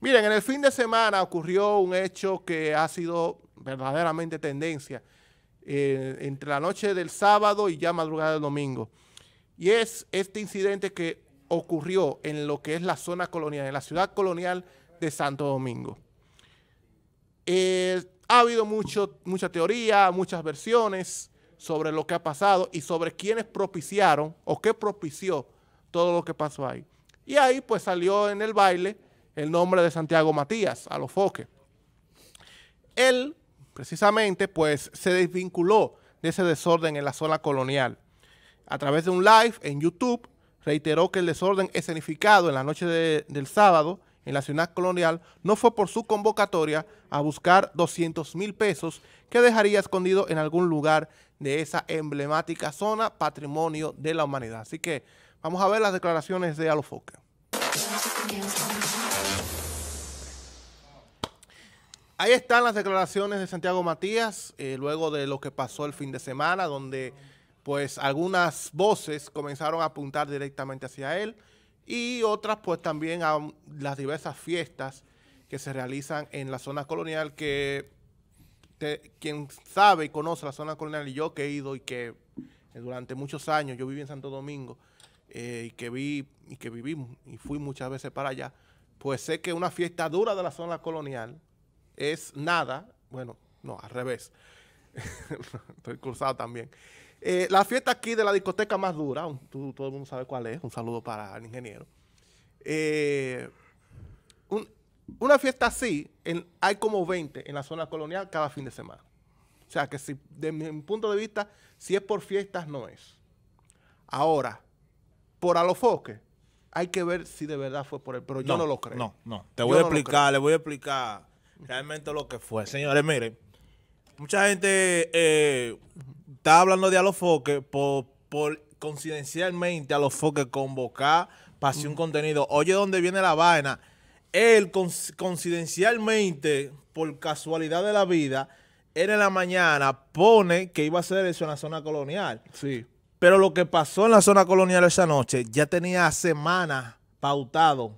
Miren, en el fin de semana ocurrió un hecho que ha sido verdaderamente tendencia eh, entre la noche del sábado y ya madrugada del domingo. Y es este incidente que ocurrió en lo que es la zona colonial, en la ciudad colonial de Santo Domingo. Eh, ha habido mucho, mucha teoría, muchas versiones sobre lo que ha pasado y sobre quiénes propiciaron o qué propició todo lo que pasó ahí. Y ahí pues salió en el baile el nombre de Santiago Matías Alofoque. Él, precisamente, pues se desvinculó de ese desorden en la zona colonial. A través de un live en YouTube, reiteró que el desorden escenificado en la noche del sábado en la ciudad colonial no fue por su convocatoria a buscar 200 mil pesos que dejaría escondido en algún lugar de esa emblemática zona patrimonio de la humanidad. Así que vamos a ver las declaraciones de Alofoque. Ahí están las declaraciones de Santiago Matías, eh, luego de lo que pasó el fin de semana, donde pues algunas voces comenzaron a apuntar directamente hacia él y otras pues también a las diversas fiestas que se realizan en la zona colonial, que quien sabe y conoce la zona colonial, y yo que he ido y que durante muchos años, yo viví en Santo Domingo, eh, y, que vi, y que vivimos y fui muchas veces para allá, pues sé que una fiesta dura de la zona colonial es nada, bueno, no, al revés, estoy cruzado también. Eh, la fiesta aquí de la discoteca más dura, todo el mundo sabe cuál es, un saludo para el ingeniero. Eh, una fiesta así, en, hay como 20 en la zona colonial cada fin de semana. O sea que si, de mi punto de vista, si es por fiestas, no es. Ahora, por alofoque, hay que ver si de verdad fue por él, pero yo no, lo creo. No, no. Te voy a explicar, le voy a explicar realmente lo que fue. Señores, miren, mucha gente eh, está hablando de alofoque por, por coincidencialmente alofoque convocar para hacer un contenido. Oye, ¿dónde viene la vaina? Él, coincidencialmente, por casualidad de la vida, él en la mañana pone que iba a hacer eso en la zona colonial. Sí. Pero lo que pasó en la zona colonial esa noche ya tenía semanas pautado.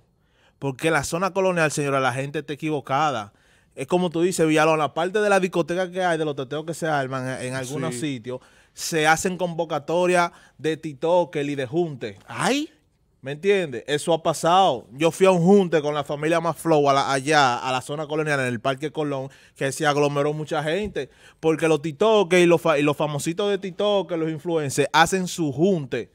Porque la zona colonial, señora, la gente está equivocada. Es como tú dices, la parte de la discoteca que hay, de los teteos que se arman en, algunos sitios, se hacen convocatorias de TikTok y de junte. ¡Ay! ¿Me entiendes? Eso ha pasado. Yo fui a un junte con la familia más flow a allá, a la zona colonial, en el Parque Colón, que se aglomeró mucha gente, porque los TikTokers y los, los famositos de TikTok, los influencers, hacen su junte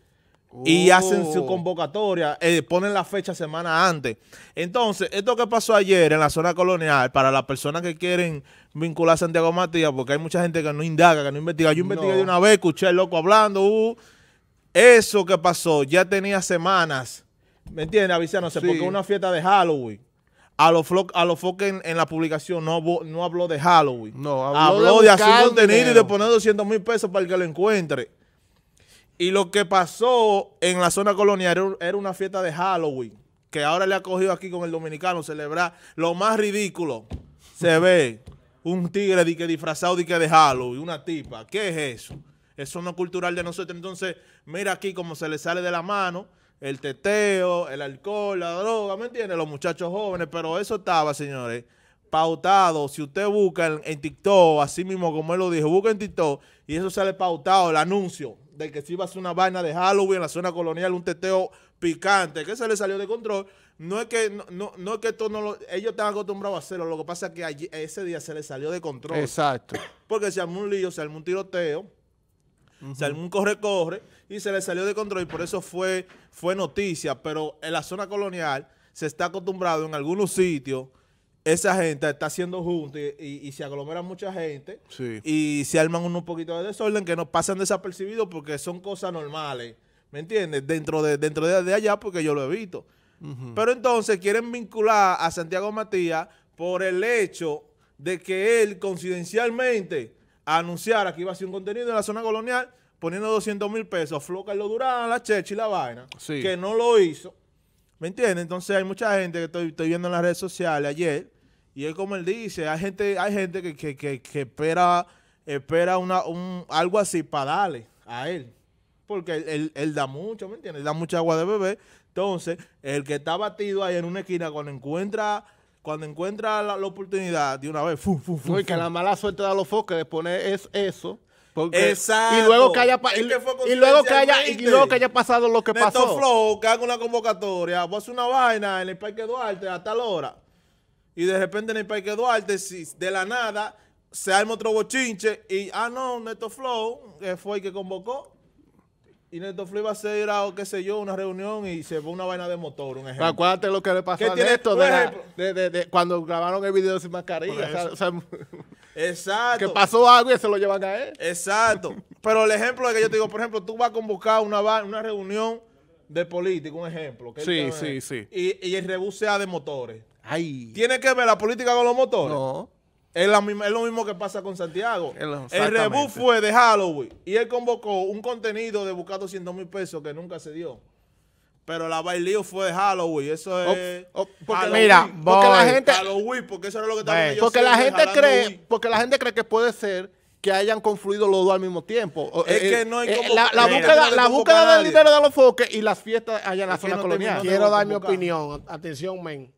y oh. hacen su convocatoria, eh, ponen la fecha semana antes. Entonces, esto que pasó ayer en la zona colonial, para las personas que quieren vincular a Santiago Matías, porque hay mucha gente que no indaga, que no investiga. Yo investigué de una vez, escuché el loco hablando, uh, eso que pasó ya tenía semanas. ¿Me entiendes, Sí. Porque una fiesta de Halloween. A los a lo en, en, la publicación no, no habló de Halloween. No, habló, de, hacer contenido y de poner 200 mil pesos para que lo encuentre. Y lo que pasó en la zona colonial era una fiesta de Halloween, que ahora le ha cogido aquí con el dominicano celebrar lo más ridículo. Se ve un tigre que disfrazado que de Halloween, una tipa. ¿Qué es eso? Eso no cultural de nosotros. Entonces, mira aquí cómo se le sale de la mano el teteo, el alcohol, la droga, ¿me entiendes? Los muchachos jóvenes, pero eso estaba, señores, pautado. Si usted busca en, TikTok, así mismo como él lo dijo, busca en TikTok y eso sale pautado, el anuncio de que si iba a hacer una vaina de Halloween en la zona colonial, un teteo picante, que se le salió de control. No es que no, no, es que esto no lo, ellos están acostumbrados a hacerlo, lo que pasa es que allí, ese día se le salió de control. Exacto. Porque se armó un lío, se armó un tiroteo se armó un corre-corre y se le salió de control y por eso fue, fue noticia. Pero en la zona colonial se está acostumbrado en algunos sitios esa gente está haciendo juntos y, se aglomera mucha gente y se arman un poquito de desorden que no pasan desapercibidos porque son cosas normales, ¿me entiendes? Dentro de, dentro de, allá porque yo lo he visto. Pero entonces quieren vincular a Santiago Matías por el hecho de que él coincidencialmente anunciar que iba a hacer un contenido en la zona colonial poniendo 200 mil pesos, Floca lo Durán, la Chechi y la vaina, que no lo hizo. ¿Me entiendes? Entonces hay mucha gente que estoy, viendo en las redes sociales ayer, y es como él dice, hay gente, hay gente que, espera, espera algo así para darle a él. Porque él, da mucho, ¿me entiendes? Él da mucha agua de bebé. Entonces, el que está batido ahí en una esquina, cuando encuentra cuando encuentra la, oportunidad, de una vez, que la mala suerte de los focos, de poner es eso. Porque, Y luego que haya, y, luego que que haya pasado lo que Neto Flow, que haga una convocatoria, va a una vaina en el Parque Duarte hasta tal hora. Y de repente en el Parque Duarte, de la nada, se arma otro bochinche y, ah, no, Neto Flow, que fue el que convocó y Neto Flip va a ser a, ah, qué sé yo, una reunión y se fue una vaina de motor, un ejemplo. Acuérdate lo que le pasó a tiene, esto de, de, de, cuando grabaron el video sin mascarilla. Exacto. Que pasó algo y se lo llevan a él. Exacto. Pero el ejemplo es que yo te digo, por ejemplo, tú vas a convocar una, una reunión de política, un ejemplo. sí, sí, sí. Y, y el rebú sea de motores. Ay. ¿Tiene que ver la política con los motores? No. Es, lo mismo que pasa con Santiago. El reboot fue de Halloween y él convocó un contenido de buscar 200 mil pesos que nunca se dio. Pero la bailío fue de Halloween, eso es... mira, porque la gente... porque eso lo que porque la gente cree, Porque la gente cree que puede ser que hayan confluido los dos al mismo tiempo. Es eh, que no hay eh, la, búsqueda, la del dinero de los foques y las fiestas allá en la zona colonial. Quiero dar mi opinión. Atención, men.